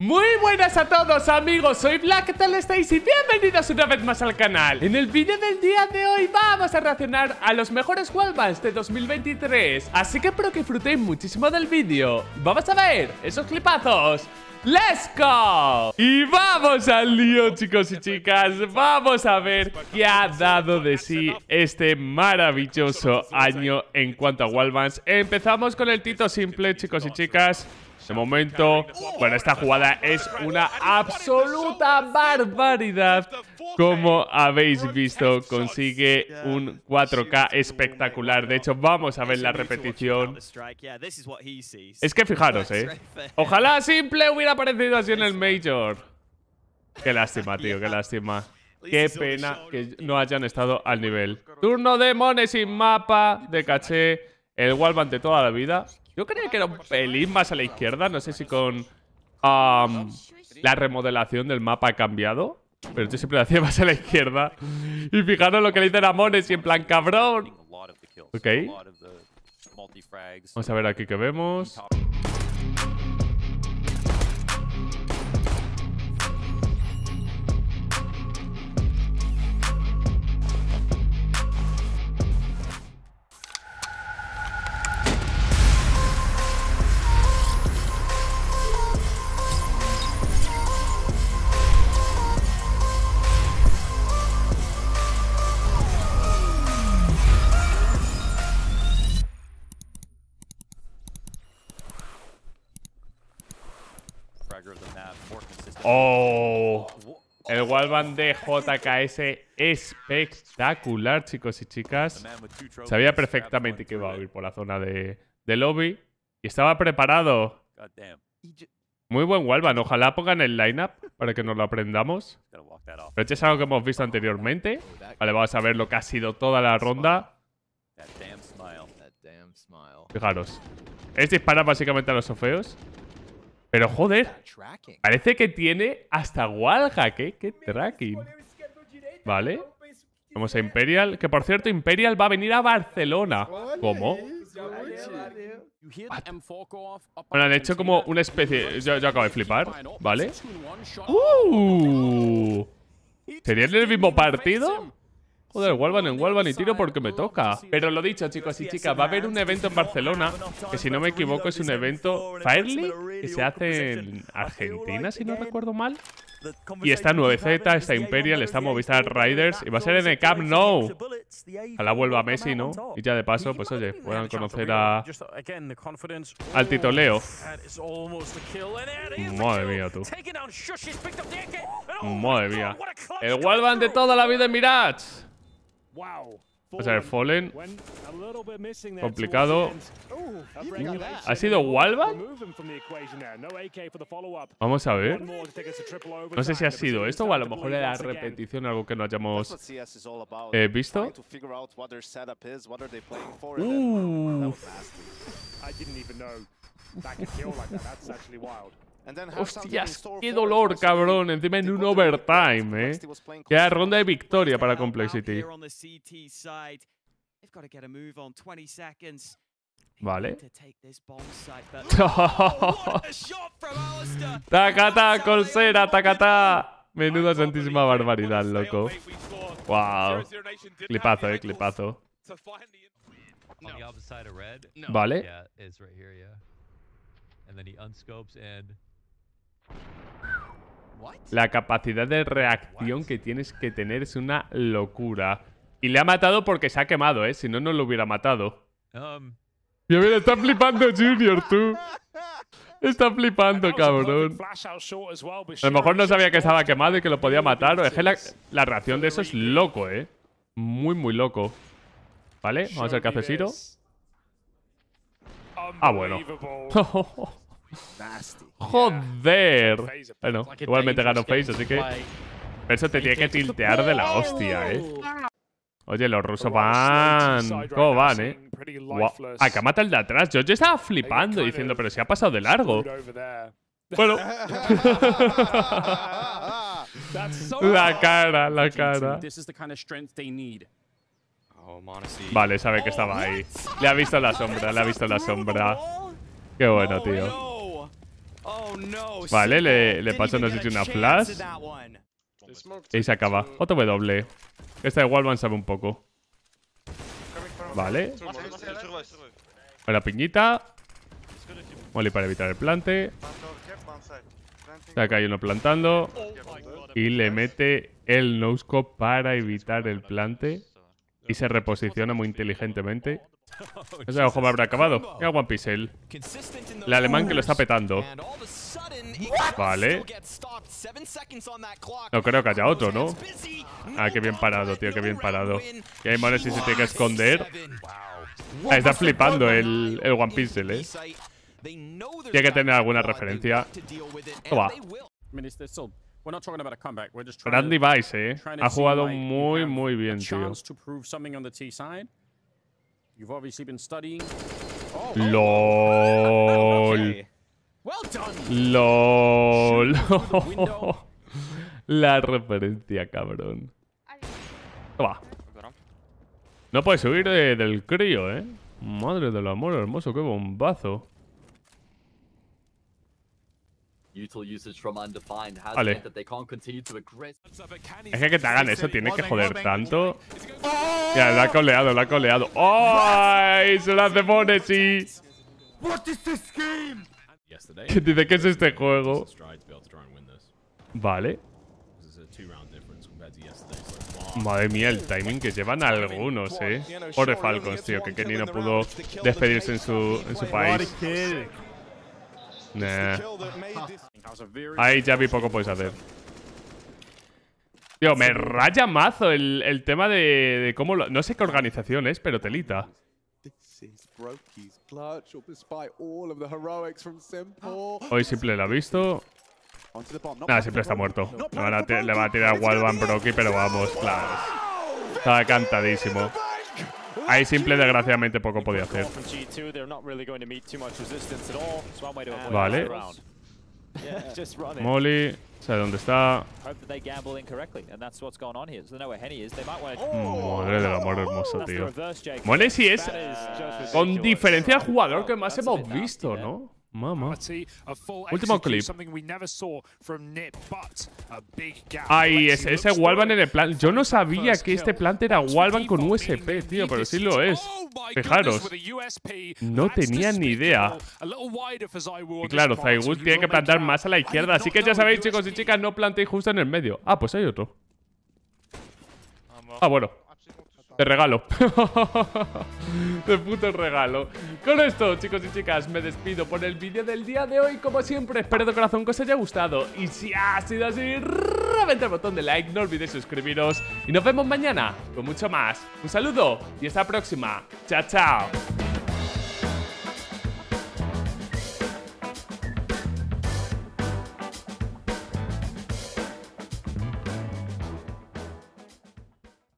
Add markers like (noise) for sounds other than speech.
Muy buenas a todos amigos, soy Black, ¿qué tal estáis? Y bienvenidos una vez más al canal En el vídeo del día de hoy vamos a reaccionar a los mejores Walbans de 2023 Así que espero que disfrutéis muchísimo del vídeo Vamos a ver esos clipazos ¡Let's go! Y vamos al lío, chicos y chicas. Vamos a ver qué ha dado de sí este maravilloso año en cuanto a Walbans. Empezamos con el Tito Simple, chicos y chicas. De momento, bueno, esta jugada es una absoluta barbaridad. Como habéis visto, consigue un 4K espectacular. De hecho, vamos a ver la repetición. Es que fijaros, ¿eh? Ojalá simple hubiera aparecido así en el Major. Qué lástima, tío, qué lástima. Qué pena que no hayan estado al nivel. Turno de Mones sin mapa, de caché. El Walmart de toda la vida. Yo creía que era un pelín más a la izquierda. No sé si con la remodelación del mapa ha cambiado. Pero yo siempre lo hacía más a la izquierda. Y fijaros lo que le dicen a y en plan, cabrón. Ok. Vamos a ver aquí qué vemos. ¡Oh! El Walvan de JKS espectacular, chicos y chicas. Sabía perfectamente que iba a ir por la zona de, lobby. Y estaba preparado. Muy buen Walvan. Ojalá pongan el lineup para que nos lo aprendamos. Pero este es algo que hemos visto anteriormente. Vale, vamos a ver lo que ha sido toda la ronda. Fijaros. Es disparar básicamente a los sofeos. Pero joder, parece que tiene hasta wallhack, ¿eh? ¡Qué tracking! Vale. Vamos a Imperial, que por cierto, Imperial va a venir a Barcelona. ¿Cómo? Bueno, han hecho como una especie... Yo, yo acabo de flipar, ¿vale? ¡Uh! ¿Sería el mismo partido? Joder, Walvan en Walvan y tiro porque me toca. Pero lo dicho, chicos y chicas, va a haber un evento en Barcelona, que si no me equivoco es un evento Firely, que se hace en Argentina, si no recuerdo mal. Y está 9Z, está Imperial, está Movistar Riders y va a ser en el Camp Nou. la vuelva Messi, ¿no? Y ya de paso, pues oye, puedan conocer a... al Leo Madre mía, tú. Oh, Madre oh, mía. El Walvan de toda la vida en Mirage. Vamos a ver, Fallen. Complicado. ¿Ha sido Walva? Vamos a ver. No sé si ha sido esto o a lo mejor era repetición, algo que no hayamos eh, visto. Hostias, qué dolor, cabrón. Encima en un overtime, eh. Queda ronda de victoria para Complexity. Vale. ¡Tacata, (laughs) colsera, tacata! Menuda santísima barbaridad, loco. Wow. Clipazo, eh, clipazo. Vale. La capacidad de reacción que tienes que tener es una locura. Y le ha matado porque se ha quemado, ¿eh? Si no, no lo hubiera matado. Um. Yo mira, está flipando Junior, tú. Está flipando, cabrón. A lo mejor no sabía que estaba quemado y que lo podía matar. O es la, reacción de eso es loco, ¿eh? Muy, muy loco. Vale, vamos a ver qué hace Ah, bueno. (laughs) Joder. Bueno, igualmente ganó Face, así que... Eso te tiene que tiltear de la hostia, eh. Oye, los rusos van... ¿Cómo van, eh? Acá mata el de atrás. Yo, ya estaba flipando diciendo, pero si ha pasado de largo. (laughs) Bueno. la cara, la cara. Oh, vale, sabe que oh, estaba ahí. Le ha visto la sombra, le ha visto la sombra. Qué bueno, tío. Vale, le, le pasa, no sé si una flash. Pues, y se acaba. Otro W. Esta igual Walvan sabe un poco. Vale. La piñita. Molly para evitar el plante. se hay uno plantando. Y le mete el noscope para evitar el plante. Y se reposiciona muy inteligentemente. (laughs) Ese ojo me habrá acabado. Mira One Piece El alemán que lo está petando. Vale. No creo que haya otro, ¿no? Ah, qué bien parado, tío, qué bien parado. Y hay si se tiene que esconder. está flipando el, el One Piece eh. Tiene que tener alguna referencia. Toma. Grand Vice, eh. Ha jugado muy, muy bien, tío. LOL. LOL. (laughs) La referencia, cabrón. Toma. No puedes subir del crío, ¿eh? Madre del amor hermoso, qué bombazo. Vale. Es que que te hagan eso tiene que joder tanto. Ya, lo ha coleado, lo ha coleado. ¡Ay! Se lo hace sí! (laughs) ¿Qué dice qué es este juego? Vale. Madre mía, el timing que llevan algunos, eh. Jorge Falcons, tío, que Kenny no pudo despedirse en su, en su país. Nah. Ahí ya vi poco puedes hacer. Tío, me raya mazo el, tema de, cómo lo, No sé qué organización es, pero telita. Hoy simple lo ha visto. Nada, simple está muerto. Le, le va a tirar Walvan Brocky, pero vamos, claro. Está cantadísimo. Ahí simple desgraciadamente poco podía hacer. Vale. Molly, sabe dónde está. Mm, madre del amor hermoso, tío. Molly sí es, con diferencia, el jugador que más hemos visto, ¿no? Mamá. Último clip. Ay, ese, Walban en el plan. Yo no sabía que este plant era Walvan con USP, tío, pero sí lo oh es. Fijaros. No tenía ni idea. Y claro, Zaigut tiene que plantar más a la izquierda. Así que ya sabéis, chicos y chicas, no plantéis justo en el medio. Ah, pues hay otro. Ah, bueno. De regalo. (laughs) de puto regalo. Con esto, chicos y chicas, me despido por el vídeo del día de hoy. Como siempre, espero de corazón que os haya gustado. Y si ha sido así, reventa el botón de like, no olvidéis suscribiros. Y nos vemos mañana con mucho más. Un saludo y hasta la próxima. Chao, chao.